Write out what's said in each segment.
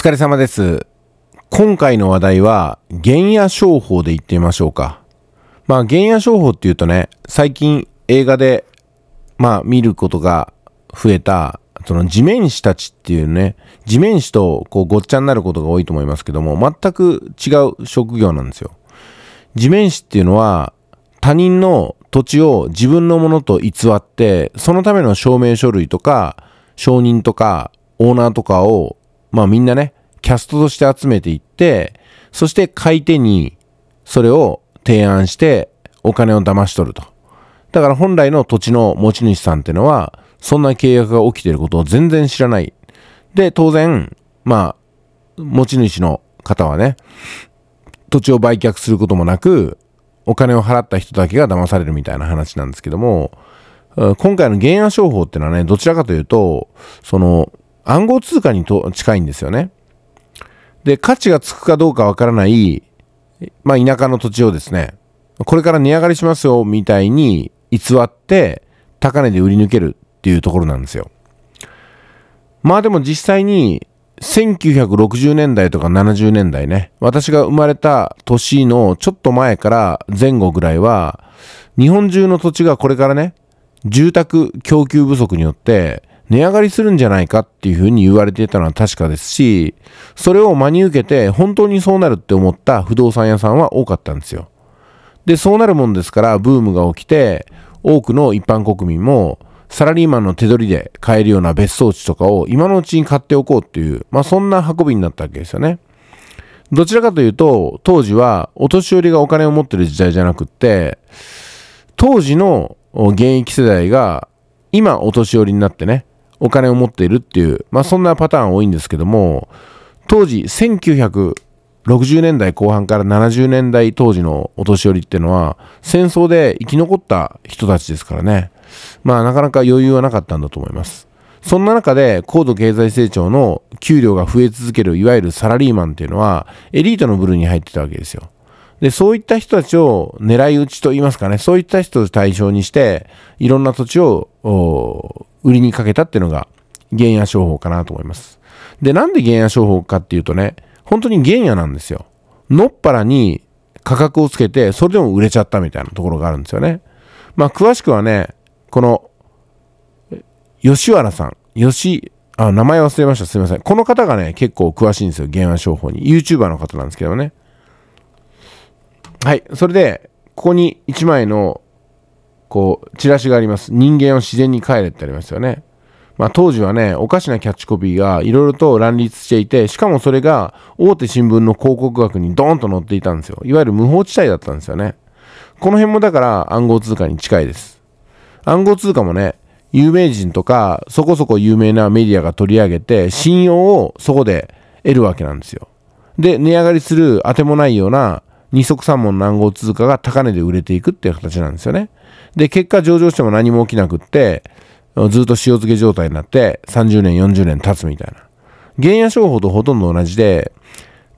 お疲れ様です。今回の話題は、原野商法で言ってみましょうか。まあ、原野商法っていうとね、最近映画で、まあ、見ることが増えた、その地面師たちっていうね、地面師とこうごっちゃになることが多いと思いますけども、全く違う職業なんですよ。地面師っていうのは、他人の土地を自分のものと偽って、そのための証明書類とか、証人とか、オーナーとかをまあみんなね、キャストとして集めていって、そして買い手にそれを提案してお金を騙し取ると。だから本来の土地の持ち主さんってのは、そんな契約が起きていることを全然知らない。で、当然、まあ、持ち主の方はね、土地を売却することもなく、お金を払った人だけが騙されるみたいな話なんですけども、今回の原案商法っていうのはね、どちらかというと、その、暗号通貨にと近いんですよね。で、価値がつくかどうかわからない、まあ、田舎の土地をですね、これから値上がりしますよ、みたいに偽って、高値で売り抜けるっていうところなんですよ。まあでも実際に、1960年代とか70年代ね、私が生まれた年のちょっと前から前後ぐらいは、日本中の土地がこれからね、住宅供給不足によって、値上がりするんじゃないかっていうふうに言われてたのは確かですし、それを真に受けて本当にそうなるって思った不動産屋さんは多かったんですよ。で、そうなるもんですからブームが起きて、多くの一般国民もサラリーマンの手取りで買えるような別荘地とかを今のうちに買っておこうっていう、まあそんな運びになったわけですよね。どちらかというと、当時はお年寄りがお金を持ってる時代じゃなくって、当時の現役世代が今お年寄りになってね、お金を持っているっていう、まあ、そんなパターン多いんですけども当時1960年代後半から70年代当時のお年寄りっていうのは戦争で生き残った人たちですからねまあなかなか余裕はなかったんだと思いますそんな中で高度経済成長の給料が増え続けるいわゆるサラリーマンっていうのはエリートの部類に入ってたわけですよで、そういった人たちを狙い撃ちと言いますかね、そういった人を対象にして、いろんな土地を売りにかけたっていうのが原野商法かなと思います。で、なんで原野商法かっていうとね、本当に原野なんですよ。のっぱらに価格をつけて、それでも売れちゃったみたいなところがあるんですよね。まあ、詳しくはね、この、吉原さん、吉、あ、名前忘れました。すみません。この方がね、結構詳しいんですよ。原野商法に。YouTuber の方なんですけどね。はい。それで、ここに1枚のこうチラシがあります人間を自然に帰れってありますよねまあ、当時はねおかしなキャッチコピーがいろいろと乱立していてしかもそれが大手新聞の広告枠にドーンと載っていたんですよいわゆる無法地帯だったんですよねこの辺もだから暗号通貨に近いです暗号通貨もね有名人とかそこそこ有名なメディアが取り上げて信用をそこで得るわけなんですよで値上がりするあてもないような二足三門の暗号通貨が高値で売れていくっていう形なんですよねで、結果上場しても何も起きなくって、ずっと塩漬け状態になって30年、40年経つみたいな。原野商法とほとんど同じで、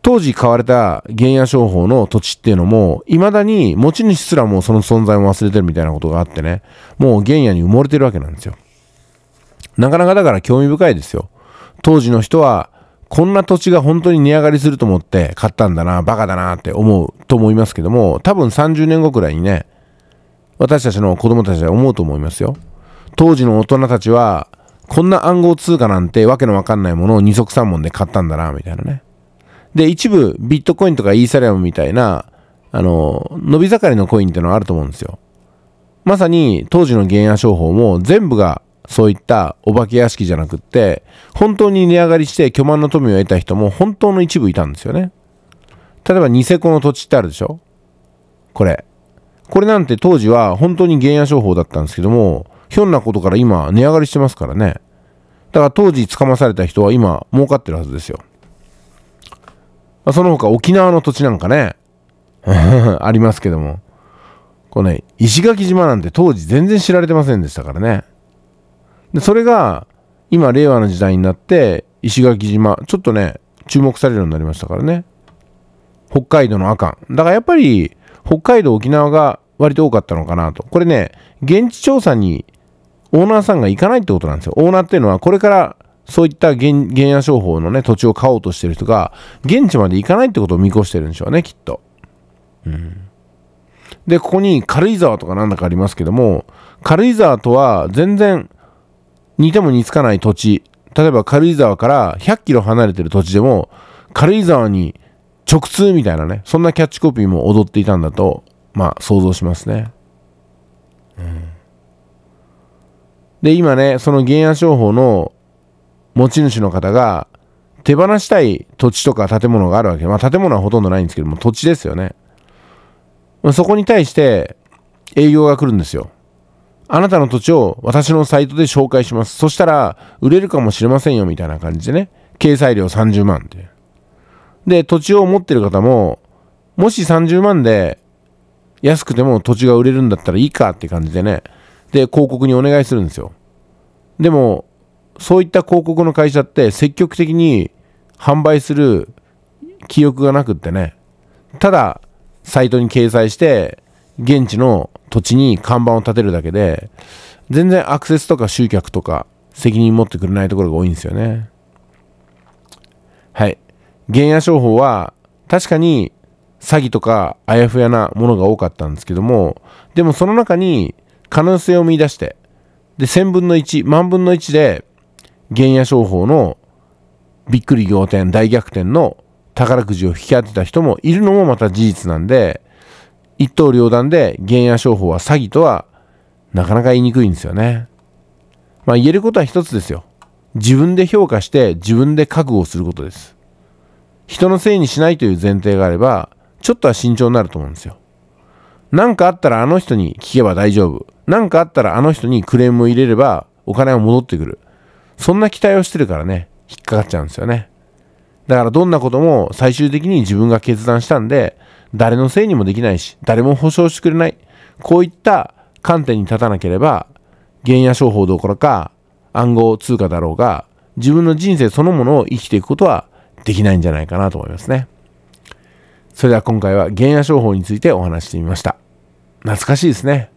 当時買われた原野商法の土地っていうのも、未だに持ち主すらもうその存在を忘れてるみたいなことがあってね、もう原野に埋もれてるわけなんですよ。なかなかだから興味深いですよ。当時の人は、こんな土地が本当に値上がりすると思って買ったんだな、バカだなって思うと思いますけども、多分30年後くらいにね、私たちの子供たちは思うと思いますよ当時の大人たちはこんな暗号通貨なんてわけのわかんないものを二足三文で買ったんだなみたいなねで一部ビットコインとかイーサリアムみたいなあの伸び盛りのコインってのはあると思うんですよまさに当時の原野商法も全部がそういったお化け屋敷じゃなくって本当に値上がりして巨万の富を得た人も本当の一部いたんですよね例えばニセコの土地ってあるでしょこれこれなんて当時は本当に原野商法だったんですけども、ひょんなことから今値上がりしてますからね。だから当時捕まされた人は今儲かってるはずですよ。まあ、その他沖縄の土地なんかね、ありますけども。こうね、石垣島なんて当時全然知られてませんでしたからね。で、それが今令和の時代になって石垣島、ちょっとね、注目されるようになりましたからね。北海道の阿寒。だからやっぱり北海道、沖縄が割と多かったのかなと。これね、現地調査にオーナーさんが行かないってことなんですよ。オーナーっていうのは、これからそういった原原野商法のね、土地を買おうとしてる人が、現地まで行かないってことを見越してるんでしょうね、きっと。うん。で、ここに軽井沢とかなんだかありますけども、軽井沢とは全然似ても似つかない土地。例えば軽井沢から100キロ離れてる土地でも、軽井沢に直通みたいなね、そんなキャッチコピーも踊っていたんだと、まあ想像しますね。うん。で、今ね、その原案商法の持ち主の方が、手放したい土地とか建物があるわけ。まあ建物はほとんどないんですけども、土地ですよね。まあ、そこに対して営業が来るんですよ。あなたの土地を私のサイトで紹介します。そしたら、売れるかもしれませんよ、みたいな感じでね。掲載料30万って。で、土地を持ってる方も、もし30万で安くても土地が売れるんだったらいいかって感じでね、で、広告にお願いするんですよ。でも、そういった広告の会社って積極的に販売する記憶がなくってね、ただ、サイトに掲載して、現地の土地に看板を立てるだけで、全然アクセスとか集客とか責任持ってくれないところが多いんですよね。原野商法は確かに詐欺とかあやふやなものが多かったんですけどもでもその中に可能性を見出してで1000分の1万分の1で原野商法のびっくり仰天大逆転の宝くじを引き当てた人もいるのもまた事実なんで一刀両断で原野商法は詐欺とはなかなか言いにくいんですよね。まあ言えることは一つですよ。自分で評価して自分で覚悟することです。人のせいにしないという前提があればちょっとは慎重になると思うんですよ。何かあったらあの人に聞けば大丈夫。何かあったらあの人にクレームを入れればお金は戻ってくる。そんな期待をしてるからね、引っかかっちゃうんですよね。だからどんなことも最終的に自分が決断したんで、誰のせいにもできないし、誰も保証してくれない。こういった観点に立たなければ、原野商法どころか、暗号通貨だろうが、自分の人生そのものを生きていくことはできないんじゃないかなと思いますね。それでは今回は原野商法についてお話してみました。懐かしいですね。